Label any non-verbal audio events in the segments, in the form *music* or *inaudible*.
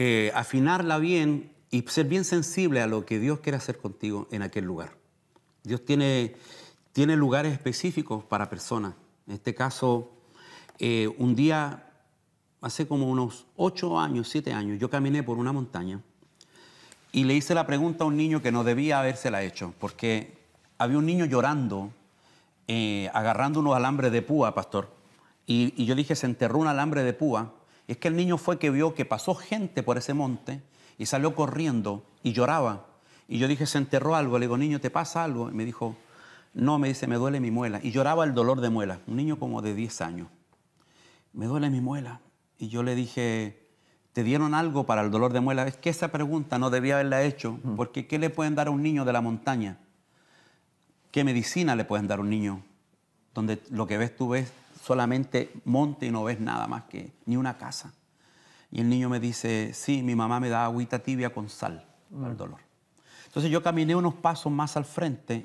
Eh, afinarla bien y ser bien sensible a lo que Dios quiere hacer contigo en aquel lugar. Dios tiene, tiene lugares específicos para personas. En este caso, eh, un día, hace como unos ocho años, siete años, yo caminé por una montaña y le hice la pregunta a un niño que no debía habérsela hecho, porque había un niño llorando, eh, agarrando unos alambres de púa, pastor. Y, y yo dije, se enterró un alambre de púa es que el niño fue que vio que pasó gente por ese monte y salió corriendo y lloraba. Y yo dije, se enterró algo. Le digo, niño, ¿te pasa algo? Y me dijo, no, me dice, me duele mi muela. Y lloraba el dolor de muela. Un niño como de 10 años. Me duele mi muela. Y yo le dije, ¿te dieron algo para el dolor de muela? Es que esa pregunta no debía haberla hecho, porque ¿qué le pueden dar a un niño de la montaña? ¿Qué medicina le pueden dar a un niño? Donde lo que ves tú ves solamente monte y no ves nada más que ni una casa. Y el niño me dice, sí, mi mamá me da agüita tibia con sal El mm. al dolor. Entonces yo caminé unos pasos más al frente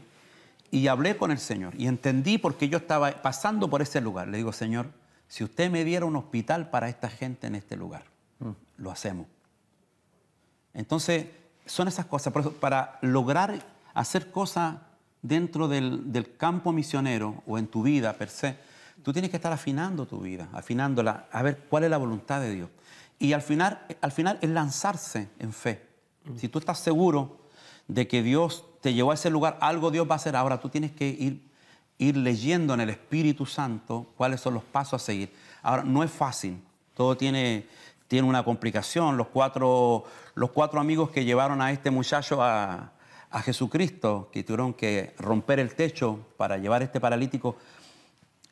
y hablé con el Señor y entendí por qué yo estaba pasando por ese lugar. Le digo, Señor, si usted me diera un hospital para esta gente en este lugar, mm. lo hacemos. Entonces, son esas cosas. para lograr hacer cosas dentro del campo misionero o en tu vida per se, Tú tienes que estar afinando tu vida, afinándola, a ver cuál es la voluntad de Dios. Y al final, al final es lanzarse en fe. Mm. Si tú estás seguro de que Dios te llevó a ese lugar, algo Dios va a hacer ahora. Tú tienes que ir, leyendo en el Espíritu Santo cuáles son los pasos a seguir. Ahora, no es fácil. Todo tiene, tiene una complicación. Los cuatro, los cuatro amigos que llevaron a este muchacho a, a Jesucristo, que tuvieron que romper el techo para llevar a este paralítico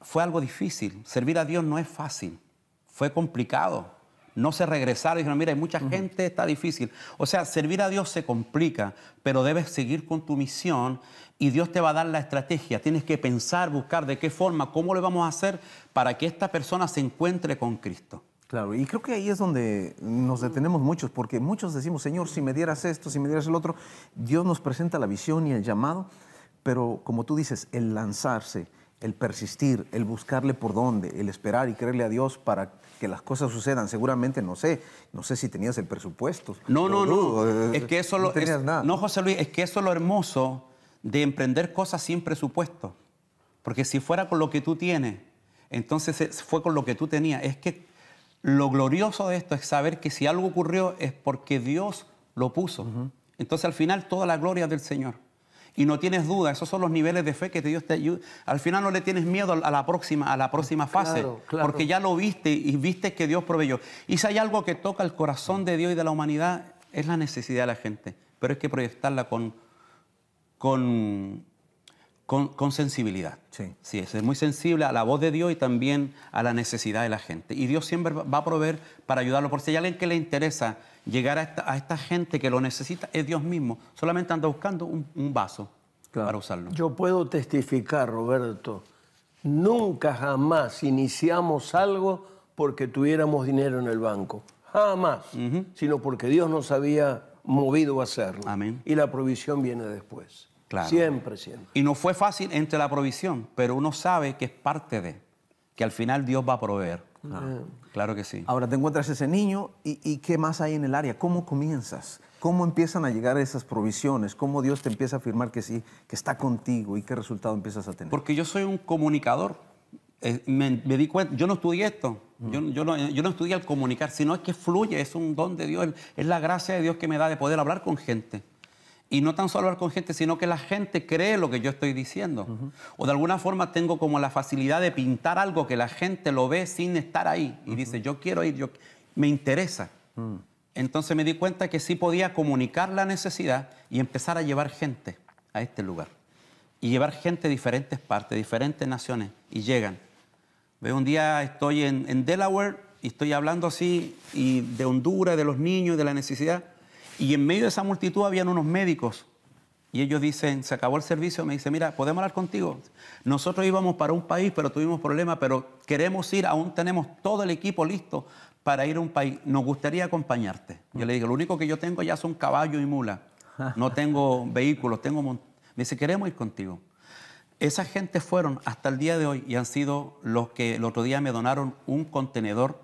fue algo difícil. Servir a Dios no es fácil. Fue complicado. No se regresaron y dijeron, mira, hay mucha gente, está difícil. O sea, servir a Dios se complica, pero debes seguir con tu misión y Dios te va a dar la estrategia. Tienes que pensar, buscar de qué forma, cómo lo vamos a hacer para que esta persona se encuentre con Cristo. Claro, y creo que ahí es donde nos detenemos muchos, porque muchos decimos, Señor, si me dieras esto, si me dieras el otro, Dios nos presenta la visión y el llamado, pero como tú dices, el lanzarse, el persistir, el buscarle por dónde, el esperar y creerle a Dios para que las cosas sucedan. Seguramente, no sé, no sé si tenías el presupuesto. No, no, no. Eh, es que eso no es, No, José Luis, es que eso es lo hermoso de emprender cosas sin presupuesto. Porque si fuera con lo que tú tienes, entonces fue con lo que tú tenías. Es que lo glorioso de esto es saber que si algo ocurrió es porque Dios lo puso. Entonces al final toda la gloria del Señor y no tienes duda. Esos son los niveles de fe que Dios te ayuda. Al final no le tienes miedo a la próxima, a la próxima fase, porque ya lo viste y viste que Dios proveyó. Y si hay algo que toca el corazón de Dios y de la humanidad, es la necesidad de la gente, pero hay que proyectarla con, con con, sensibilidad. Sí. es muy sensible a la voz de Dios y también a la necesidad de la gente. Y Dios siempre va a proveer para ayudarlo. porque si hay alguien que le interesa llegar a esta, gente que lo necesita, es Dios mismo. Solamente anda buscando un, vaso para usarlo. Yo puedo testificar, Roberto, nunca jamás iniciamos algo porque tuviéramos dinero en el banco. Jamás. Sino porque Dios nos había movido a hacerlo. Amén. Y la provisión viene después. Siempre, siempre. Y no fue fácil entre la provisión, pero uno sabe que es parte de, que al final Dios va a proveer. Claro ah, que sí. Ahora te encuentras ese niño y, ¿qué más hay en el área? ¿Cómo comienzas? ¿Cómo empiezan a llegar esas provisiones? ¿Cómo Dios te empieza a afirmar que sí, que está contigo y qué resultado empiezas a tener? Porque yo soy un comunicador. Eh, me, di cuenta, yo no estudié esto, yo, mm. yo, no, eh, yo, no, estudié al comunicar, sino es que fluye, es un don de Dios, es la gracia de Dios que me da de poder hablar con gente. Y no tan solo hablar con gente, sino que la gente cree lo que yo estoy diciendo. O de alguna forma tengo como la facilidad de pintar algo que la gente lo ve sin estar ahí y dice, yo quiero ir, yo... me interesa. Mm. Entonces me di cuenta que sí podía comunicar la necesidad y empezar a llevar gente a este lugar. Y llevar gente de diferentes partes, diferentes naciones, y llegan. Veo un día estoy en, en Delaware y estoy hablando así y de Honduras, de los niños, de la necesidad. Y en medio de esa multitud habían unos médicos. Y ellos dicen, se acabó el servicio, me dice, mira, ¿podemos hablar contigo? Nosotros íbamos para un país, pero tuvimos problemas, pero queremos ir, aún tenemos todo el equipo listo para ir a un país. Nos gustaría acompañarte. Yo le digo, lo único que yo tengo ya son caballo y mula, No tengo *laughs* vehículos, tengo... Me dice, queremos ir contigo. Esa gente fueron hasta el día de hoy y han sido los que el otro día me donaron un contenedor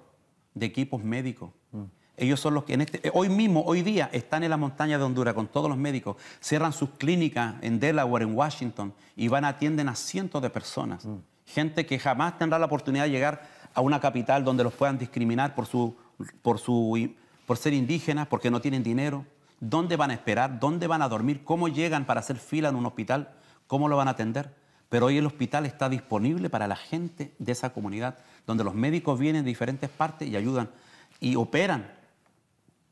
de equipos médicos. Mm. Ellos son los que en este, eh, hoy mismo, hoy día, están en la montaña de Honduras con todos los médicos, cierran sus clínicas en Delaware, en Washington, y van a atienden a cientos de personas. Mm. Gente que jamás tendrá la oportunidad de llegar a una capital donde los puedan discriminar por, su, por, su, por ser indígenas, porque no tienen dinero. ¿Dónde van a esperar? ¿Dónde van a dormir? ¿Cómo llegan para hacer fila en un hospital? ¿Cómo lo van a atender? Pero hoy el hospital está disponible para la gente de esa comunidad, donde los médicos vienen de diferentes partes y ayudan y operan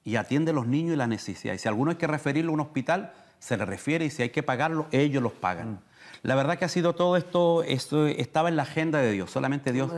y atiende a los niños y las necesidades. Y si alguno hay que referirlo a un hospital, se le refiere y si hay que pagarlo, ellos los pagan. Mm. La verdad que ha sido todo esto, esto estaba en la agenda de Dios, solamente Dios